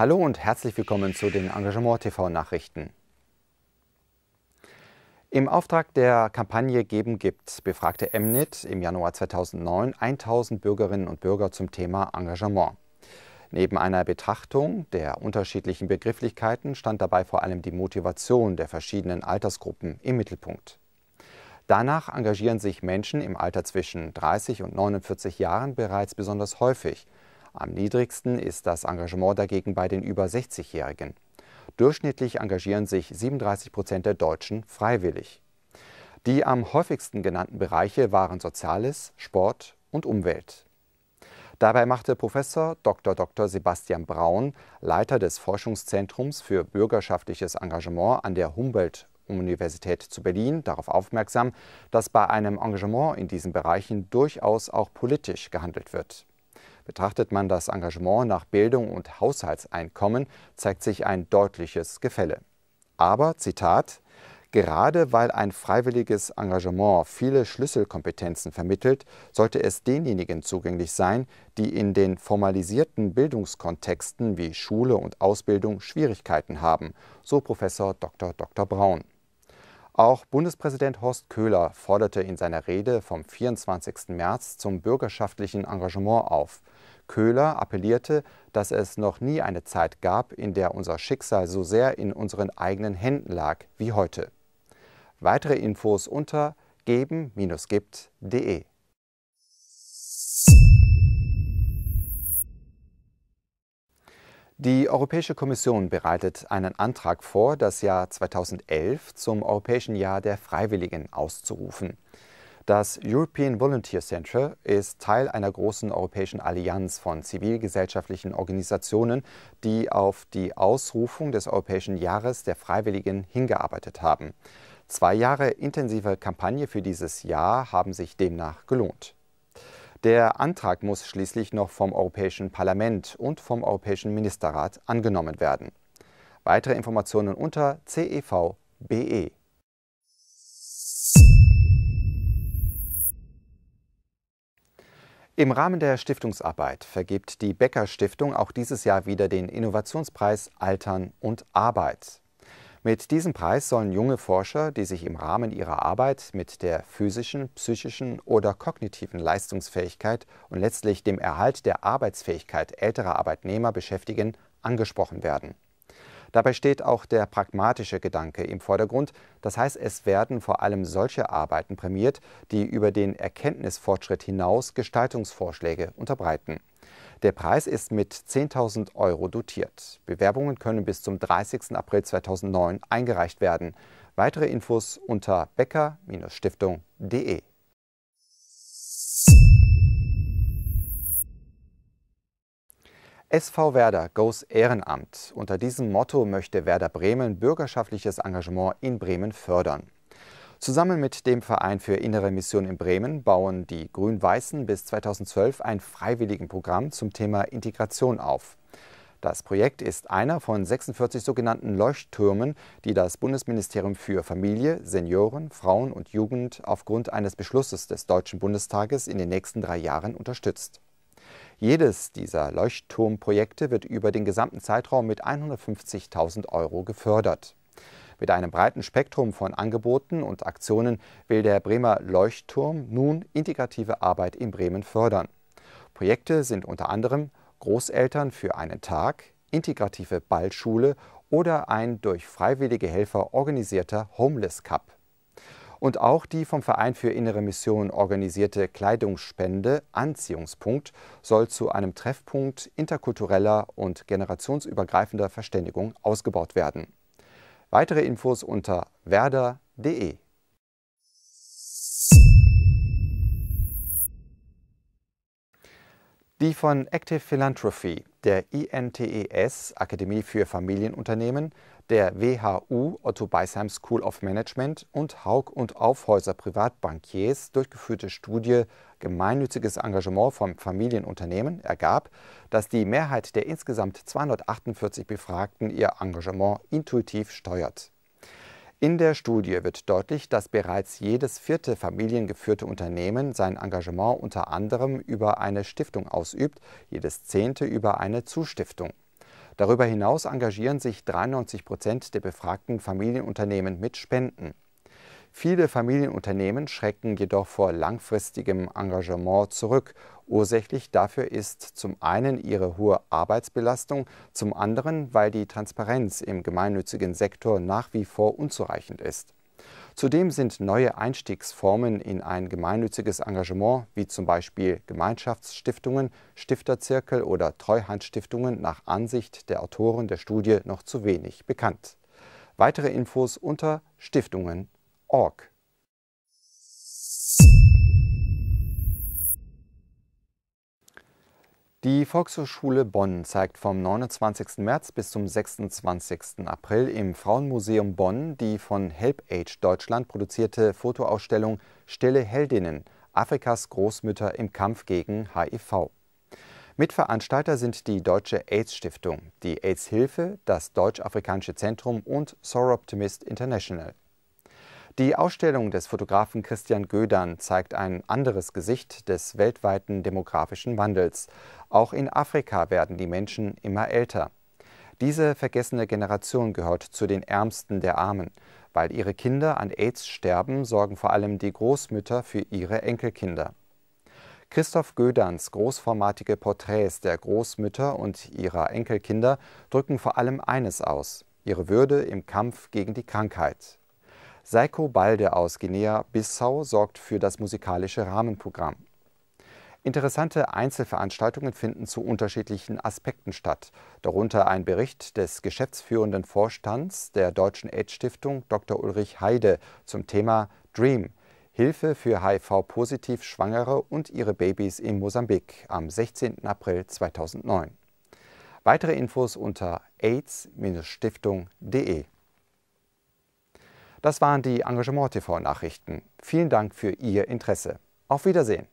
Hallo und herzlich willkommen zu den Engagement TV Nachrichten. Im Auftrag der Kampagne Geben gibt befragte MNIT im Januar 2009 1000 Bürgerinnen und Bürger zum Thema Engagement. Neben einer Betrachtung der unterschiedlichen Begrifflichkeiten stand dabei vor allem die Motivation der verschiedenen Altersgruppen im Mittelpunkt. Danach engagieren sich Menschen im Alter zwischen 30 und 49 Jahren bereits besonders häufig – am niedrigsten ist das Engagement dagegen bei den über 60-Jährigen. Durchschnittlich engagieren sich 37 Prozent der Deutschen freiwillig. Die am häufigsten genannten Bereiche waren Soziales, Sport und Umwelt. Dabei machte Professor Dr. Dr. Sebastian Braun, Leiter des Forschungszentrums für bürgerschaftliches Engagement an der Humboldt-Universität zu Berlin, darauf aufmerksam, dass bei einem Engagement in diesen Bereichen durchaus auch politisch gehandelt wird. Betrachtet man das Engagement nach Bildung und Haushaltseinkommen, zeigt sich ein deutliches Gefälle. Aber, Zitat, Gerade weil ein freiwilliges Engagement viele Schlüsselkompetenzen vermittelt, sollte es denjenigen zugänglich sein, die in den formalisierten Bildungskontexten wie Schule und Ausbildung Schwierigkeiten haben, so Professor Dr. Dr. Braun. Auch Bundespräsident Horst Köhler forderte in seiner Rede vom 24. März zum bürgerschaftlichen Engagement auf. Köhler appellierte, dass es noch nie eine Zeit gab, in der unser Schicksal so sehr in unseren eigenen Händen lag wie heute. Weitere Infos unter geben-gibt.de Die Europäische Kommission bereitet einen Antrag vor, das Jahr 2011 zum Europäischen Jahr der Freiwilligen auszurufen. Das European Volunteer Center ist Teil einer großen europäischen Allianz von zivilgesellschaftlichen Organisationen, die auf die Ausrufung des Europäischen Jahres der Freiwilligen hingearbeitet haben. Zwei Jahre intensive Kampagne für dieses Jahr haben sich demnach gelohnt. Der Antrag muss schließlich noch vom Europäischen Parlament und vom Europäischen Ministerrat angenommen werden. Weitere Informationen unter cev.be. Im Rahmen der Stiftungsarbeit vergibt die Becker Stiftung auch dieses Jahr wieder den Innovationspreis Altern und Arbeit. Mit diesem Preis sollen junge Forscher, die sich im Rahmen ihrer Arbeit mit der physischen, psychischen oder kognitiven Leistungsfähigkeit und letztlich dem Erhalt der Arbeitsfähigkeit älterer Arbeitnehmer beschäftigen, angesprochen werden. Dabei steht auch der pragmatische Gedanke im Vordergrund. Das heißt, es werden vor allem solche Arbeiten prämiert, die über den Erkenntnisfortschritt hinaus Gestaltungsvorschläge unterbreiten. Der Preis ist mit 10.000 Euro dotiert. Bewerbungen können bis zum 30. April 2009 eingereicht werden. Weitere Infos unter becker-stiftung.de. SV Werder goes Ehrenamt. Unter diesem Motto möchte Werder Bremen bürgerschaftliches Engagement in Bremen fördern. Zusammen mit dem Verein für Innere Mission in Bremen bauen die Grün-Weißen bis 2012 ein Freiwilligenprogramm zum Thema Integration auf. Das Projekt ist einer von 46 sogenannten Leuchttürmen, die das Bundesministerium für Familie, Senioren, Frauen und Jugend aufgrund eines Beschlusses des Deutschen Bundestages in den nächsten drei Jahren unterstützt. Jedes dieser Leuchtturmprojekte wird über den gesamten Zeitraum mit 150.000 Euro gefördert. Mit einem breiten Spektrum von Angeboten und Aktionen will der Bremer Leuchtturm nun integrative Arbeit in Bremen fördern. Projekte sind unter anderem Großeltern für einen Tag, integrative Ballschule oder ein durch freiwillige Helfer organisierter Homeless Cup und auch die vom Verein für innere Mission organisierte Kleidungsspende Anziehungspunkt soll zu einem Treffpunkt interkultureller und generationsübergreifender Verständigung ausgebaut werden. Weitere Infos unter werder.de Die von Active Philanthropy der INTES Akademie für Familienunternehmen, der WHU Otto Beisheim School of Management und Haug und Aufhäuser Privatbankiers durchgeführte Studie Gemeinnütziges Engagement von Familienunternehmen ergab, dass die Mehrheit der insgesamt 248 Befragten ihr Engagement intuitiv steuert. In der Studie wird deutlich, dass bereits jedes vierte familiengeführte Unternehmen sein Engagement unter anderem über eine Stiftung ausübt, jedes zehnte über eine Zustiftung. Darüber hinaus engagieren sich 93 Prozent der befragten Familienunternehmen mit Spenden. Viele Familienunternehmen schrecken jedoch vor langfristigem Engagement zurück. Ursächlich dafür ist zum einen ihre hohe Arbeitsbelastung, zum anderen, weil die Transparenz im gemeinnützigen Sektor nach wie vor unzureichend ist. Zudem sind neue Einstiegsformen in ein gemeinnütziges Engagement, wie zum Beispiel Gemeinschaftsstiftungen, Stifterzirkel oder Treuhandstiftungen, nach Ansicht der Autoren der Studie noch zu wenig bekannt. Weitere Infos unter Stiftungen org. Die Volkshochschule Bonn zeigt vom 29. März bis zum 26. April im Frauenmuseum Bonn die von HelpAge Deutschland produzierte Fotoausstellung Stille Heldinnen – Afrikas Großmütter im Kampf gegen HIV. Mitveranstalter sind die Deutsche AIDS-Stiftung, die AIDS-Hilfe, das Deutsch-Afrikanische Zentrum und Soroptimist International. Die Ausstellung des Fotografen Christian Gödern zeigt ein anderes Gesicht des weltweiten demografischen Wandels. Auch in Afrika werden die Menschen immer älter. Diese vergessene Generation gehört zu den Ärmsten der Armen. Weil ihre Kinder an AIDS sterben, sorgen vor allem die Großmütter für ihre Enkelkinder. Christoph Göderns großformatige Porträts der Großmütter und ihrer Enkelkinder drücken vor allem eines aus, ihre Würde im Kampf gegen die Krankheit. Seiko Balde aus Guinea-Bissau sorgt für das musikalische Rahmenprogramm. Interessante Einzelveranstaltungen finden zu unterschiedlichen Aspekten statt, darunter ein Bericht des geschäftsführenden Vorstands der Deutschen AIDS-Stiftung Dr. Ulrich Heide zum Thema Dream, Hilfe für HIV-positiv Schwangere und ihre Babys in Mosambik am 16. April 2009. Weitere Infos unter aids-stiftung.de das waren die Engagement TV Nachrichten. Vielen Dank für Ihr Interesse. Auf Wiedersehen.